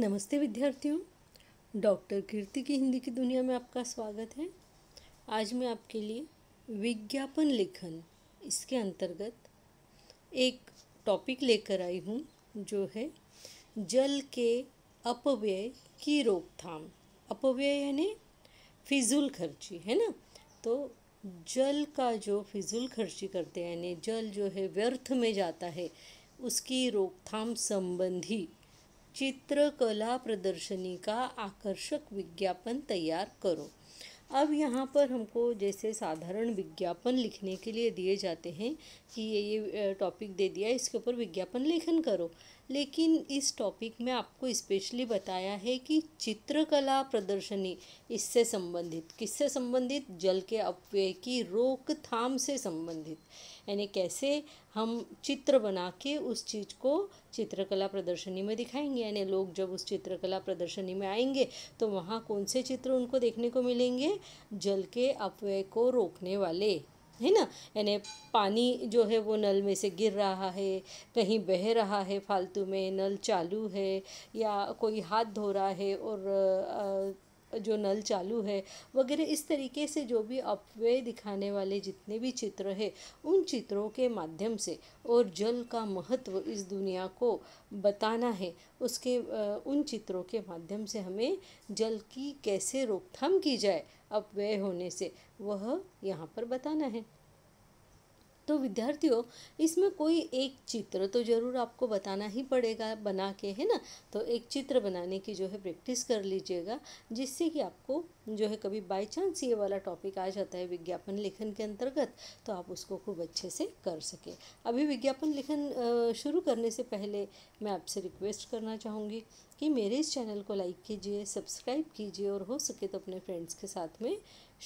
नमस्ते विद्यार्थियों डॉक्टर कीर्ति की हिंदी की दुनिया में आपका स्वागत है आज मैं आपके लिए विज्ञापन लेखन इसके अंतर्गत एक टॉपिक लेकर आई हूँ जो है जल के अपव्यय की रोकथाम अपव्यय यानी फिजूल खर्ची है ना तो जल का जो फिजूल खर्ची करते हैं यानी जल जो है व्यर्थ में जाता है उसकी रोकथाम संबंधी चित्रकला प्रदर्शनी का आकर्षक विज्ञापन तैयार करो अब यहाँ पर हमको जैसे साधारण विज्ञापन लिखने के लिए दिए जाते हैं कि ये ये टॉपिक दे दिया इसके ऊपर विज्ञापन लेखन करो लेकिन इस टॉपिक में आपको स्पेशली बताया है कि चित्रकला प्रदर्शनी इससे संबंधित किससे संबंधित जल के अपव्यय की रोकथाम से संबंधित यानी कैसे हम चित्र बना के उस चीज़ को चित्रकला प्रदर्शनी में दिखाएंगे यानी लोग जब उस चित्रकला प्रदर्शनी में आएंगे तो वहाँ कौन से चित्र उनको देखने को मिलेंगे जल के अपव्यय को रोकने वाले है ना यानी पानी जो है वो नल में से गिर रहा है कहीं बह रहा है फालतू में नल चालू है या कोई हाथ धो रहा है और जो नल चालू है वगैरह इस तरीके से जो भी अपव्यय दिखाने वाले जितने भी चित्र है उन चित्रों के माध्यम से और जल का महत्व इस दुनिया को बताना है उसके उन चित्रों के माध्यम से हमें जल की कैसे रोकथाम की जाए अपव्यय होने से वह यहाँ पर बताना है तो विद्यार्थियों इसमें कोई एक चित्र तो ज़रूर आपको बताना ही पड़ेगा बना के है ना तो एक चित्र बनाने की जो है प्रैक्टिस कर लीजिएगा जिससे कि आपको जो है कभी बाई चांस ये वाला टॉपिक आ जाता है विज्ञापन लेखन के अंतर्गत तो आप उसको खूब अच्छे से कर सके अभी विज्ञापन लेखन शुरू करने से पहले मैं आपसे रिक्वेस्ट करना चाहूँगी कि मेरे इस चैनल को लाइक कीजिए सब्सक्राइब कीजिए और हो सके तो अपने फ्रेंड्स के साथ में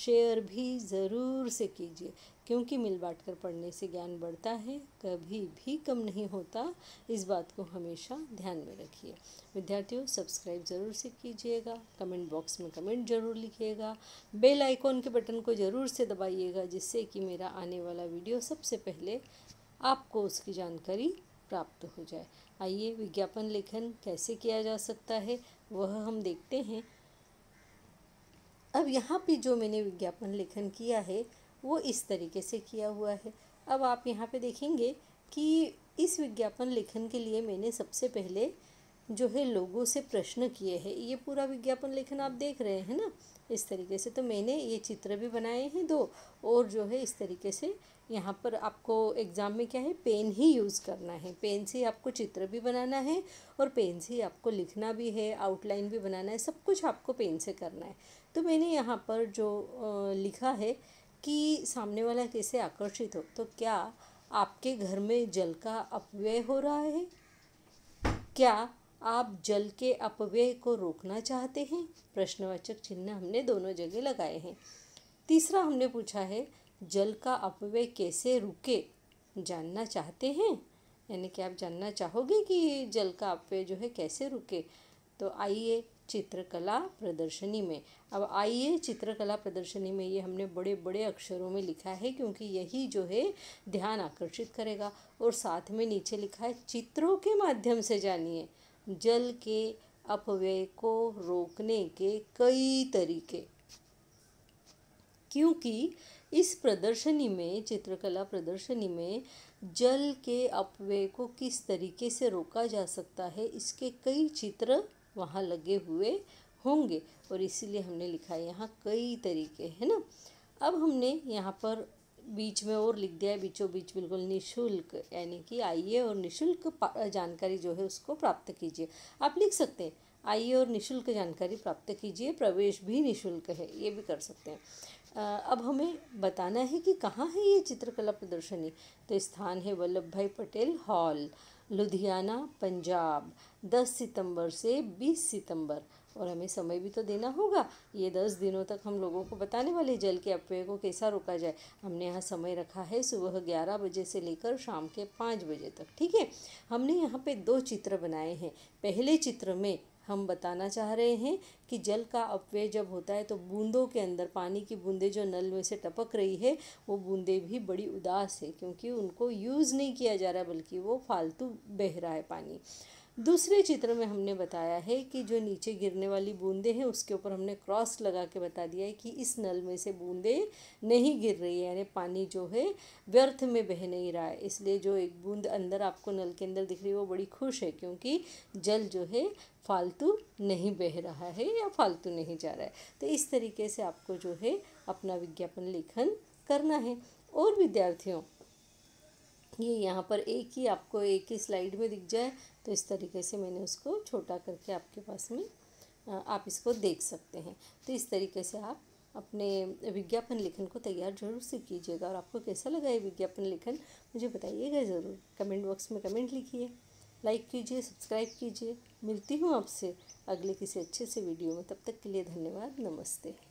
शेयर भी ज़रूर से कीजिए क्योंकि मिल बांट कर पढ़ने से ज्ञान बढ़ता है कभी भी कम नहीं होता इस बात को हमेशा ध्यान में रखिए विद्यार्थियों सब्सक्राइब ज़रूर से कीजिएगा कमेंट बॉक्स में कमेंट ज़रूर लिखिएगा बेल आइकॉन के बटन को ज़रूर से दबाइएगा जिससे कि मेरा आने वाला वीडियो सबसे पहले आपको उसकी जानकारी प्राप्त हो जाए आइए विज्ञापन लेखन कैसे किया जा सकता है वह हम देखते हैं अब यहाँ पे जो मैंने विज्ञापन लेखन किया है वो इस तरीके से किया हुआ है अब आप यहाँ पे देखेंगे कि इस विज्ञापन लेखन के लिए मैंने सबसे पहले जो है लोगों से प्रश्न किए हैं ये पूरा विज्ञापन लेखन आप देख रहे हैं ना इस तरीके से तो मैंने ये चित्र भी बनाए हैं दो और जो है इस तरीके से यहाँ पर आपको एग्ज़ाम में क्या है पेन ही यूज़ करना है पेन से आपको चित्र भी बनाना है और पेन से आपको लिखना भी है आउटलाइन भी बनाना है सब कुछ आपको पेन से करना है तो मैंने यहाँ पर जो लिखा है कि सामने वाला कैसे आकर्षित हो तो क्या आपके घर में जल का अपव्यय हो रहा है क्या आप जल के अपव्यय को रोकना चाहते हैं प्रश्नवाचक चिन्ह हमने दोनों जगह लगाए हैं तीसरा हमने पूछा है जल का अपव्यय कैसे रुके जानना चाहते हैं यानी कि आप जानना चाहोगे कि जल का अपव्यय जो है कैसे रुके तो आइए चित्रकला प्रदर्शनी में अब आइए चित्रकला प्रदर्शनी में ये हमने बड़े बड़े अक्षरों में लिखा है क्योंकि यही जो है ध्यान आकर्षित करेगा और साथ में नीचे लिखा है चित्रों के माध्यम से जानिए जल के अपव्यय को रोकने के कई तरीके क्योंकि इस प्रदर्शनी में चित्रकला प्रदर्शनी में जल के अपव्यय को किस तरीके से रोका जा सकता है इसके कई चित्र वहाँ लगे हुए होंगे और इसीलिए हमने लिखा है यहाँ कई तरीके है ना अब हमने यहाँ पर बीच में और लिख दिया है बीचों बीच बिल्कुल निशुल्क यानी कि आइए और निशुल्क जानकारी जो है उसको प्राप्त कीजिए आप लिख सकते हैं आइए और निशुल्क जानकारी प्राप्त कीजिए प्रवेश भी निशुल्क है ये भी कर सकते हैं अब हमें बताना है कि कहाँ है ये चित्रकला प्रदर्शनी तो स्थान है वल्लभ भाई पटेल हॉल लुधियाना पंजाब दस सितंबर से बीस सितंबर और हमें समय भी तो देना होगा ये दस दिनों तक हम लोगों को बताने वाले जल के अपव्यय को कैसा रोका जाए हमने यहाँ समय रखा है सुबह ग्यारह बजे से लेकर शाम के पाँच बजे तक ठीक है हमने यहाँ पे दो चित्र बनाए हैं पहले चित्र में हम बताना चाह रहे हैं कि जल का अपव्यय जब होता है तो बूंदों के अंदर पानी की बूंदें जो नल में से टपक रही है वो बूंदें भी बड़ी उदास है क्योंकि उनको यूज़ नहीं किया जा रहा बल्कि वो फालतू बह रहा है पानी दूसरे चित्र में हमने बताया है कि जो नीचे गिरने वाली बूंदे हैं उसके ऊपर हमने क्रॉस लगा के बता दिया है कि इस नल में से बूंदे नहीं गिर रही है यानी पानी जो है व्यर्थ में बह नहीं रहा है इसलिए जो एक बूंद अंदर आपको नल के अंदर दिख रही है वो बड़ी खुश है क्योंकि जल जो है फालतू नहीं बह रहा है या फालतू नहीं जा रहा है तो इस तरीके से आपको जो है अपना विज्ञापन लेखन करना है और विद्यार्थियों ये यहाँ पर एक ही आपको एक ही स्लाइड में दिख जाए तो इस तरीके से मैंने उसको छोटा करके आपके पास में आप इसको देख सकते हैं तो इस तरीके से आप अपने विज्ञापन लेखन को तैयार जरूर से कीजिएगा और आपको कैसा लगा ये विज्ञापन लेखन मुझे बताइएगा ज़रूर कमेंट बॉक्स में कमेंट लिखिए लाइक कीजिए सब्सक्राइब कीजिए मिलती हूँ आपसे अगले किसी अच्छे से वीडियो में तब तक के लिए धन्यवाद नमस्ते